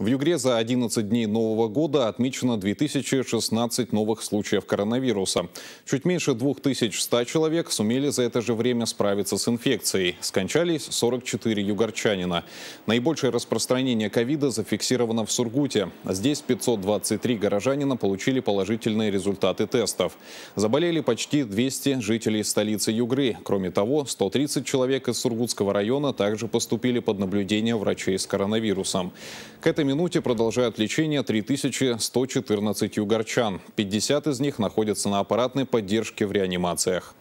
В Югре за 11 дней Нового года отмечено 2016 новых случаев коронавируса. Чуть меньше 2100 человек сумели за это же время справиться с инфекцией. Скончались 44 югорчанина. Наибольшее распространение ковида зафиксировано в Сургуте. Здесь 523 горожанина получили положительные результаты тестов. Заболели почти 200 жителей столицы Югры. Кроме того, 130 человек из Сургутского района также поступили под наблюдение врачей с коронавирусом. К этому минуте продолжают лечение 3114 угорчан, 50 из них находятся на аппаратной поддержке в реанимациях.